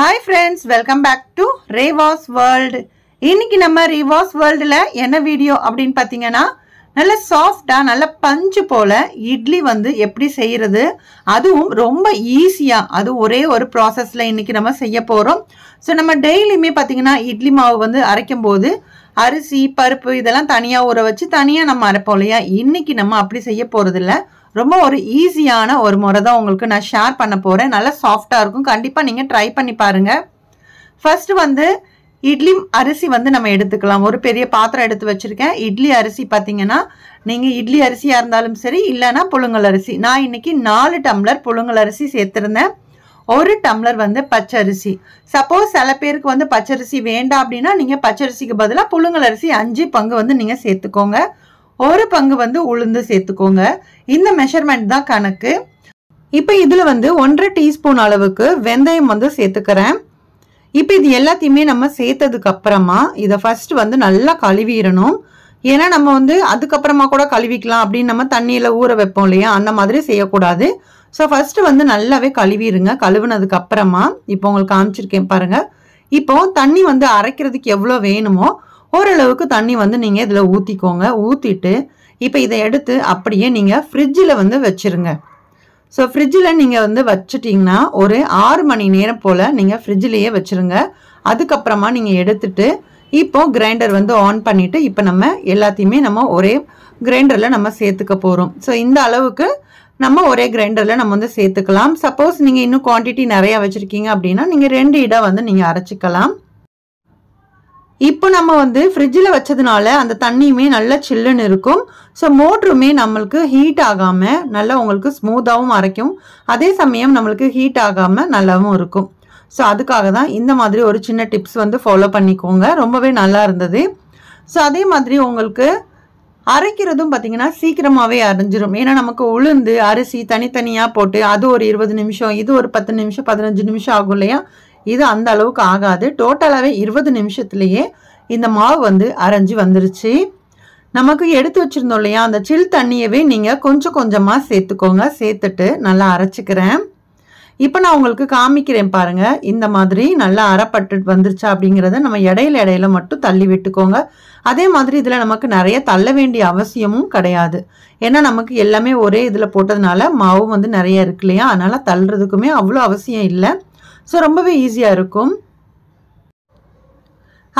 hi friends welcome back to Reva's world இன்னைக்கு நம்ம ரேவாஸ் வேர்ல்டில் என்ன வீடியோ அப்படின்னு பார்த்தீங்கன்னா நல்ல சாஃப்டாக நல்ல பஞ்சு போல் இட்லி வந்து எப்படி செய்கிறது அதுவும் ரொம்ப ஈஸியாக அது ஒரே ஒரு ப்ராசஸில் இன்றைக்கி நம்ம செய்ய போகிறோம் ஸோ நம்ம டெய்லியுமே பார்த்தீங்கன்னா இட்லி மாவு வந்து அரைக்கும் போது அரிசி பருப்பு இதெல்லாம் தனியாக ஊற வச்சு தனியாக நம்ம அரைப்போம் இல்லையா இன்றைக்கி நம்ம அப்படி செய்ய போகிறதில்ல ரொம்ப ஒரு ஈஸியான ஒரு முறை தான் உங்களுக்கு நான் ஷேர் பண்ண போகிறேன் நல்லா சாஃப்டாக இருக்கும் கண்டிப்பாக நீங்கள் ட்ரை பண்ணி பாருங்கள் ஃபஸ்ட்டு வந்து இட்லி அரிசி வந்து நம்ம எடுத்துக்கலாம் ஒரு பெரிய பாத்திரம் எடுத்து வச்சுருக்கேன் இட்லி அரிசி பார்த்தீங்கன்னா நீங்கள் இட்லி அரிசியாக இருந்தாலும் சரி இல்லைன்னா புழுங்கல் அரிசி நான் இன்றைக்கி நாலு டம்ளர் புழுங்கல் அரிசி சேர்த்துருந்தேன் ஒரு டம்ளர் வந்து பச்சரிசி சப்போஸ் சில பேருக்கு வந்து பச்சரிசி வேண்டாம் அப்படின்னா நீங்கள் பச்சரிசிக்கு பதிலாக புழுங்கல் அரிசி அஞ்சு பங்கு வந்து நீங்கள் சேர்த்துக்கோங்க ஒரு பங்கு வந்து உளுந்து சேர்த்துக்கோங்க இந்த மெஷர்மெண்ட் தான் கணக்கு இப்போ இதில் வந்து ஒன்றரை டீஸ்பூன் அளவுக்கு வெந்தயம் வந்து சேர்த்துக்கிறேன் இப்போ இது எல்லாத்தையுமே நம்ம சேர்த்ததுக்கு அப்புறமா இதை ஃபர்ஸ்ட் வந்து நல்லா கழுவிடணும் ஏன்னா நம்ம வந்து அதுக்கப்புறமா கூட கழுவிக்கலாம் அப்படின்னு நம்ம தண்ணியில் ஊற வைப்போம் இல்லையா அந்த மாதிரி செய்யக்கூடாது ஸோ ஃபர்ஸ்ட் வந்து நல்லாவே கழுவிடுங்க கழுவுனதுக்கு அப்புறமா இப்போ உங்களுக்கு காமிச்சிருக்கேன் பாருங்கள் இப்போ தண்ணி வந்து அரைக்கிறதுக்கு எவ்வளோ வேணுமோ ஓரளவுக்கு தண்ணி வந்து நீங்கள் இதில் ஊற்றிக்கோங்க ஊற்றிட்டு இப்போ இதை எடுத்து அப்படியே நீங்கள் ஃப்ரிட்ஜில் வந்து வச்சுருங்க ஸோ ஃப்ரிட்ஜில் நீங்கள் வந்து வச்சுட்டிங்கன்னா ஒரு ஆறு மணி நேரம் போல் நீங்கள் ஃப்ரிட்ஜிலேயே வச்சுருங்க அதுக்கப்புறமா நீங்கள் எடுத்துட்டு இப்போது கிரைண்டர் வந்து ஆன் பண்ணிவிட்டு இப்போ நம்ம எல்லாத்தையுமே நம்ம ஒரே கிரைண்டரில் நம்ம சேர்த்துக்க போகிறோம் ஸோ இந்த அளவுக்கு நம்ம ஒரே கிரைண்டரில் நம்ம வந்து சேர்த்துக்கலாம் சப்போஸ் நீங்கள் இன்னும் குவான்டிட்டி நிறையா வச்சுருக்கீங்க அப்படின்னா நீங்கள் ரெண்டு இடம் வந்து நீங்கள் அரைச்சிக்கலாம் இப்போ நம்ம வந்து ஃப்ரிட்ஜில் வச்சதுனால அந்த தண்ணியுமே நல்லா சில்லுன்னு இருக்கும் ஸோ மோட்ருமே நம்மளுக்கு ஹீட் ஆகாமல் நல்லா உங்களுக்கு ஸ்மூத்தாகவும் அரைக்கும் அதே சமயம் நம்மளுக்கு ஹீட் ஆகாமல் நல்லாவும் இருக்கும் ஸோ அதுக்காக தான் இந்த மாதிரி ஒரு சின்ன டிப்ஸ் வந்து ஃபாலோ பண்ணிக்கோங்க ரொம்பவே நல்லா இருந்தது ஸோ அதே மாதிரி உங்களுக்கு அரைக்கிறதும் பார்த்திங்கன்னா சீக்கிரமாகவே அரைஞ்சிரும் ஏன்னா நமக்கு உளுந்து அரிசி தனித்தனியாக போட்டு அது ஒரு இருபது நிமிஷம் இது ஒரு பத்து நிமிஷம் பதினஞ்சு நிமிஷம் ஆகும் இல்லையா இது அந்த அளவுக்கு ஆகாது டோட்டலாகவே இருபது நிமிஷத்துலேயே இந்த மாவு வந்து அரைஞ்சி வந்துருச்சு நமக்கு எடுத்து வச்சுருந்தோம் இல்லையா அந்த சில் தண்ணியவே நீங்கள் கொஞ்சம் கொஞ்சமாக சேர்த்துக்கோங்க சேர்த்துட்டு நல்லா அரைச்சிக்கிறேன் இப்போ நான் உங்களுக்கு காமிக்கிறேன் பாருங்கள் இந்த மாதிரி நல்லா அறப்பட்டு வந்துருச்சா அப்படிங்கிறத நம்ம இடையில இடையில மட்டும் தள்ளி விட்டுக்கோங்க அதே மாதிரி இதில் நமக்கு நிறைய தள்ள வேண்டிய அவசியமும் கிடையாது ஏன்னா நமக்கு எல்லாமே ஒரே இதில் போட்டதுனால மாவும் வந்து நிறைய இருக்கு இல்லையா அதனால் தள்ளுறதுக்குமே அவ்வளோ அவசியம் இல்லை ஸோ ரொம்பவே ஈஸியாக இருக்கும்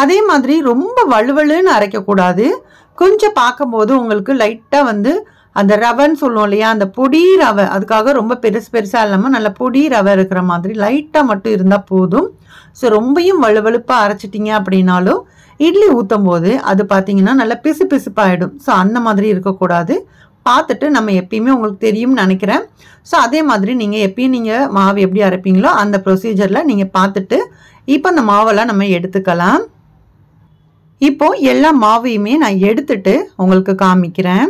அதே மாதிரி ரொம்ப வலுவலுன்னு அரைக்கக்கூடாது கொஞ்சம் பார்க்கும்போது உங்களுக்கு லைட்டாக வந்து அந்த ரவைன்னு சொல்லுவோம் இல்லையா அந்த பொடி ரவை அதுக்காக ரொம்ப பெருசு பெருசாக இல்லாமல் நல்ல பொடி ரவை இருக்கிற மாதிரி லைட்டாக மட்டும் இருந்தால் போதும் ஸோ ரொம்பையும் வலுவழுப்பாக அரைச்சிட்டிங்க அப்படின்னாலும் இட்லி ஊற்றும் போது அது பார்த்தீங்கன்னா நல்லா பிசு பிசுப்பாகிடும் ஸோ அந்த மாதிரி இருக்கக்கூடாது பார்த்துட்டு நம்ம எப்பயுமே உங்களுக்கு தெரியும்னு நினைக்கிறேன் ஸோ அதே மாதிரி நீங்கள் எப்பயும் நீங்கள் மாவு எப்படி அரைப்பீங்களோ அந்த ப்ரொசீஜரில் நீங்கள் பார்த்துட்டு இப்போ அந்த மாவெல்லாம் நம்ம எடுத்துக்கலாம் இப்போ எல்லா மாவையுமே நான் எடுத்துட்டு உங்களுக்கு காமிக்கிறேன்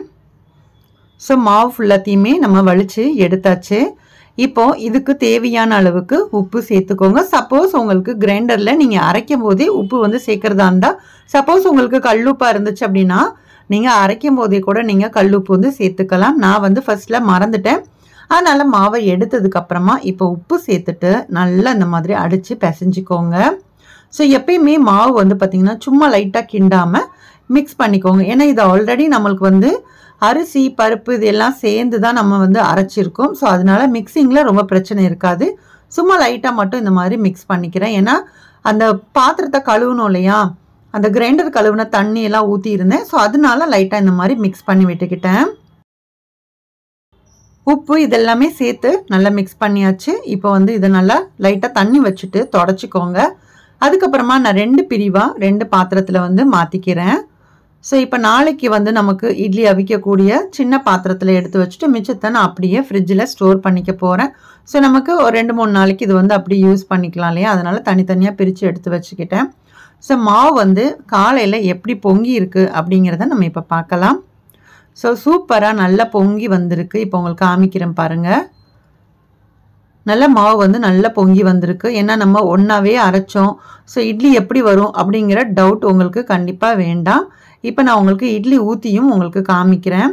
ஸோ மாவு ஃபுல்லாத்தையுமே நம்ம வலிச்சு எடுத்தாச்சு இப்போ இதுக்கு தேவையான அளவுக்கு உப்பு சேர்த்துக்கோங்க சப்போஸ் உங்களுக்கு கிரைண்டரில் நீங்கள் அரைக்கும் போதே உப்பு வந்து சேர்க்குறதா இருந்தால் சப்போஸ் உங்களுக்கு கல்லுப்பாக இருந்துச்சு அப்படின்னா நீங்கள் அரைக்கும் போதே கூட நீங்கள் கல்லுப்பு வந்து சேர்த்துக்கலாம் நான் வந்து ஃபஸ்ட்டில் மறந்துட்டேன் அதனால் மாவை எடுத்ததுக்கப்புறமா இப்போ உப்பு சேர்த்துட்டு நல்லா இந்த மாதிரி அடித்து பிசைஞ்சிக்கோங்க ஸோ எப்பயுமே மாவு வந்து பார்த்திங்கன்னா சும்மா லைட்டாக கிண்டாமல் மிக்ஸ் பண்ணிக்கோங்க ஏன்னா இது ஆல்ரெடி நம்மளுக்கு வந்து அரிசி பருப்பு இதெல்லாம் சேர்ந்து தான் நம்ம வந்து அரைச்சிருக்கோம் ஸோ அதனால மிக்சிங்கில் ரொம்ப பிரச்சனை இருக்காது சும்மா லைட்டாக மட்டும் இந்த மாதிரி மிக்ஸ் பண்ணிக்கிறேன் ஏன்னா அந்த பாத்திரத்தை கழுவணும் இல்லையா அந்த கிரைண்டர் கழுவின தண்ணி எல்லாம் ஊற்றி இருந்தேன் ஸோ அதனால லைட்டாக இந்த மாதிரி மிக்ஸ் பண்ணி விட்டுக்கிட்டேன் உப்பு இதெல்லாமே சேர்த்து நல்லா மிக்ஸ் பண்ணியாச்சு இப்போ வந்து இதை நல்லா லைட்டாக தண்ணி வச்சுட்டு தொடச்சிக்கோங்க அதுக்கப்புறமா நான் ரெண்டு பிரிவாக ரெண்டு பாத்திரத்தில் வந்து மாற்றிக்கிறேன் ஸோ இப்போ நாளைக்கு வந்து நமக்கு இட்லி அவிக்கக்கூடிய சின்ன பாத்திரத்தில் எடுத்து வச்சுட்டு மிச்சத்தை நான் அப்படியே ஃப்ரிட்ஜில் ஸ்டோர் பண்ணிக்க போகிறேன் ஸோ நமக்கு ஒரு ரெண்டு மூணு நாளைக்கு இது வந்து அப்படி யூஸ் பண்ணிக்கலாம் இல்லையா அதனால் தனித்தனியாக பிரித்து எடுத்து வச்சுக்கிட்டேன் ஸோ மாவு வந்து காலையில் எப்படி பொங்கி இருக்குது அப்படிங்கிறத நம்ம இப்போ பார்க்கலாம் ஸோ சூப்பராக நல்லா பொங்கி வந்திருக்கு இப்போ உங்களுக்கு காமிக்கிறேன் பாருங்கள் நல்ல மாவு வந்து நல்லா பொங்கி வந்திருக்கு ஏன்னா நம்ம ஒன்றாவே அரைச்சோம் ஸோ இட்லி எப்படி வரும் அப்படிங்கிற டவுட் உங்களுக்கு கண்டிப்பாக வேண்டாம் இப்போ நான் உங்களுக்கு இட்லி ஊற்றியும் உங்களுக்கு காமிக்கிறேன்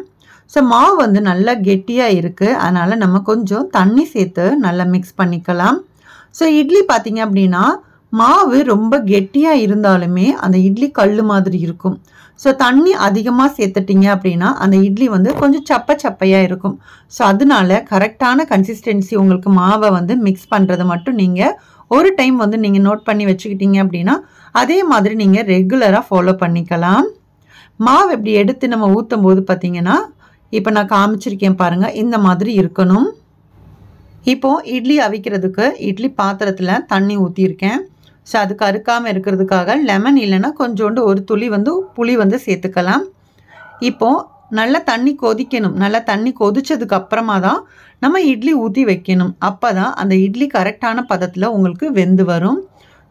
ஸோ மாவு வந்து நல்லா கெட்டியாக இருக்குது அதனால் நம்ம கொஞ்சம் தண்ணி சேர்த்து நல்லா மிக்ஸ் பண்ணிக்கலாம் ஸோ இட்லி பார்த்திங்க அப்படின்னா மாவு ரொம்ப கெட்டியாக இருந்தாலுமே அந்த இட்லி கல் மாதிரி இருக்கும் ஸோ தண்ணி அதிகமாக சேர்த்துட்டிங்க அப்படின்னா அந்த இட்லி வந்து கொஞ்சம் சப்ப சப்பையாக இருக்கும் ஸோ அதனால கரெக்டான கன்சிஸ்டன்சி உங்களுக்கு மாவை வந்து மிக்ஸ் பண்ணுறதை மட்டும் நீங்கள் ஒரு டைம் வந்து நீங்கள் நோட் பண்ணி வச்சுக்கிட்டீங்க அப்படின்னா அதே மாதிரி நீங்கள் ரெகுலராக ஃபாலோ பண்ணிக்கலாம் மாவு எப்படி எடுத்து நம்ம ஊற்றும் போது பார்த்தீங்கன்னா இப்போ நான் காமிச்சிருக்கேன் பாருங்கள் இந்த மாதிரி இருக்கணும் இப்போது இட்லி அவிக்கிறதுக்கு இட்லி பாத்திரத்தில் தண்ணி ஊற்றியிருக்கேன் ஸோ அது கருக்காமல் இருக்கிறதுக்காக லெமன் இல்லைன்னா கொஞ்சோண்டு ஒரு துளி வந்து புளி வந்து சேர்த்துக்கலாம் இப்போது நல்லா தண்ணி கொதிக்கணும் நல்லா தண்ணி கொதித்ததுக்கு அப்புறமா தான் நம்ம இட்லி ஊற்றி வைக்கணும் அப்போ தான் அந்த இட்லி கரெக்டான பதத்தில் உங்களுக்கு வெந்து வரும்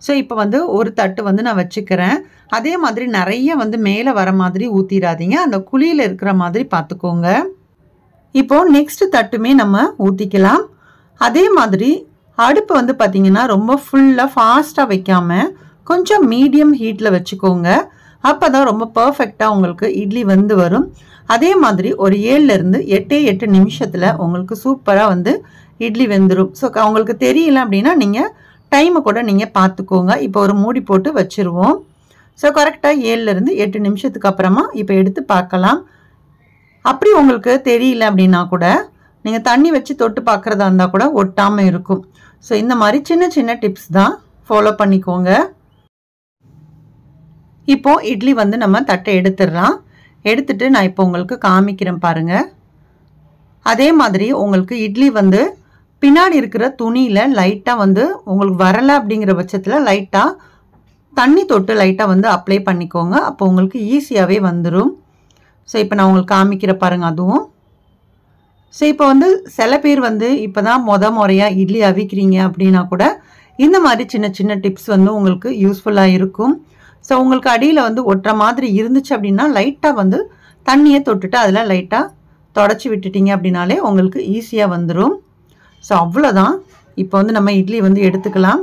ஸோ இப்போ வந்து ஒரு தட்டு வந்து நான் வச்சுக்கிறேன் அதே மாதிரி நிறைய வந்து மேலே வர மாதிரி ஊற்றிடாதீங்க அந்த குழியில் இருக்கிற மாதிரி பார்த்துக்கோங்க இப்போது நெக்ஸ்ட் தட்டுமே நம்ம ஊற்றிக்கலாம் அதே மாதிரி அடுப்பு வந்து பார்த்தீங்கன்னா ரொம்ப ஃபுல்லாக ஃபாஸ்ட்டாக வைக்காம கொஞ்சம் மீடியம் ஹீட்டில் வச்சுக்கோங்க அப்போ தான் ரொம்ப பர்ஃபெக்டாக உங்களுக்கு இட்லி வந்து வரும் அதே மாதிரி ஒரு ஏழுலேருந்து எட்டே எட்டு நிமிஷத்தில் உங்களுக்கு சூப்பராக வந்து இட்லி வெந்துடும் ஸோ அவங்களுக்கு தெரியல அப்படின்னா நீங்கள் டைமை கூட நீங்கள் பார்த்துக்கோங்க இப்போ ஒரு மூடி போட்டு வச்சுருவோம் ஸோ கரெக்டாக ஏழுலேருந்து எட்டு நிமிஷத்துக்கு அப்புறமா இப்போ எடுத்து பார்க்கலாம் அப்படி உங்களுக்கு தெரியல அப்படின்னா கூட நீங்கள் தண்ணி வச்சு தொட்டு பார்க்குறதா இருந்தால் கூட ஒட்டாமல் இருக்கும் ஸோ இந்த மாதிரி சின்ன சின்ன டிப்ஸ் தான் ஃபாலோ பண்ணிக்கோங்க இப்போது இட்லி வந்து நம்ம தட்டை எடுத்துடலாம் எடுத்துட்டு நான் இப்போ உங்களுக்கு காமிக்கிறேன் பாருங்கள் அதே மாதிரி உங்களுக்கு இட்லி வந்து பின்னாடி இருக்கிற துணியில் லைட்டாக வந்து உங்களுக்கு வரலை அப்படிங்கிற பட்சத்தில் லைட்டாக தண்ணி தொட்டு லைட்டாக வந்து அப்ளை பண்ணிக்கோங்க அப்போ உங்களுக்கு ஈஸியாகவே வந்துடும் ஸோ இப்போ நான் உங்களுக்கு காமிக்கிற பாருங்கள் அதுவும் ஸோ இப்போ வந்து சில பேர் வந்து இப்போ தான் மொத முறையாக இட்லி அவிக்கிறீங்க அப்படின்னா கூட இந்த மாதிரி சின்ன சின்ன டிப்ஸ் வந்து உங்களுக்கு யூஸ்ஃபுல்லாக இருக்கும் ஸோ உங்களுக்கு அடியில் வந்து ஒட்டுற மாதிரி இருந்துச்சு அப்படின்னா லைட்டாக வந்து தண்ணியை தொட்டுட்டு அதில் லைட்டாக தொடச்சி விட்டுட்டிங்க அப்படின்னாலே உங்களுக்கு ஈஸியாக வந்துடும் ஸோ அவ்வளோதான் இப்போ வந்து நம்ம இட்லி வந்து எடுத்துக்கலாம்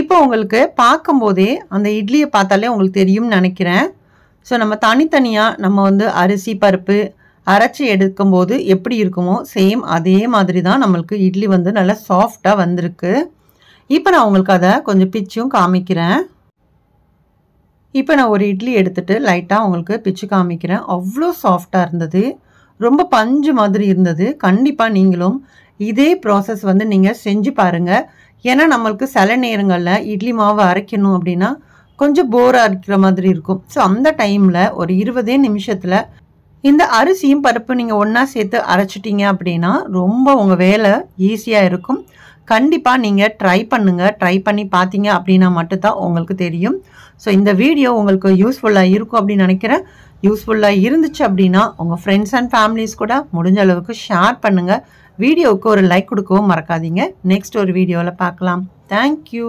இப்போ உங்களுக்கு பார்க்கும்போதே அந்த இட்லியை பார்த்தாலே உங்களுக்கு தெரியும்னு நினைக்கிறேன் ஸோ நம்ம தனித்தனியாக நம்ம வந்து அரிசி பருப்பு அரைச்சி எடுக்கும்போது எப்படி இருக்குமோ சேம் அதே மாதிரி தான் நம்மளுக்கு இட்லி வந்து நல்லா சாஃப்டாக வந்திருக்கு இப்போ நான் உங்களுக்கு அதை கொஞ்சம் பிச்சும் காமிக்கிறேன் இப்போ நான் ஒரு இட்லி எடுத்துகிட்டு லைட்டாக உங்களுக்கு பிச்சு காமிக்கிறேன் அவ்வளோ சாஃப்டாக இருந்தது ரொம்ப பஞ்சு மாதிரி இருந்தது கண்டிப்பாக நீங்களும் இதே ப்ராசஸ் வந்து நீங்கள் செஞ்சு பாருங்கள் ஏன்னா நம்மளுக்கு சில நேரங்களில் இட்லி மாவு அரைக்கணும் அப்படின்னா கொஞ்சம் போராக இருக்கிற மாதிரி இருக்கும் ஸோ அந்த டைமில் ஒரு இருபதே நிமிஷத்தில் இந்த அரிசியும் பருப்பு நீங்கள் ஒன்றா சேர்த்து அரைச்சிட்டிங்க அப்படின்னா ரொம்ப உங்கள் வேலை ஈஸியாக இருக்கும் கண்டிப்பாக நீங்கள் ட்ரை பண்ணுங்கள் ட்ரை பண்ணி பார்த்தீங்க அப்படின்னா மட்டும்தான் உங்களுக்கு தெரியும் ஸோ இந்த வீடியோ உங்களுக்கு யூஸ்ஃபுல்லாக இருக்கும் அப்படின்னு நினைக்கிறேன் யூஸ்ஃபுல்லாக இருந்துச்சு அப்படின்னா உங்கள் ஃப்ரெண்ட்ஸ் அண்ட் ஃபேமிலிஸ் கூட முடிஞ்ச அளவுக்கு ஷேர் பண்ணுங்கள் வீடியோவுக்கு ஒரு லைக் கொடுக்கவும் மறக்காதீங்க நெக்ஸ்ட் ஒரு வீடியோவில் பார்க்கலாம் தேங்க்யூ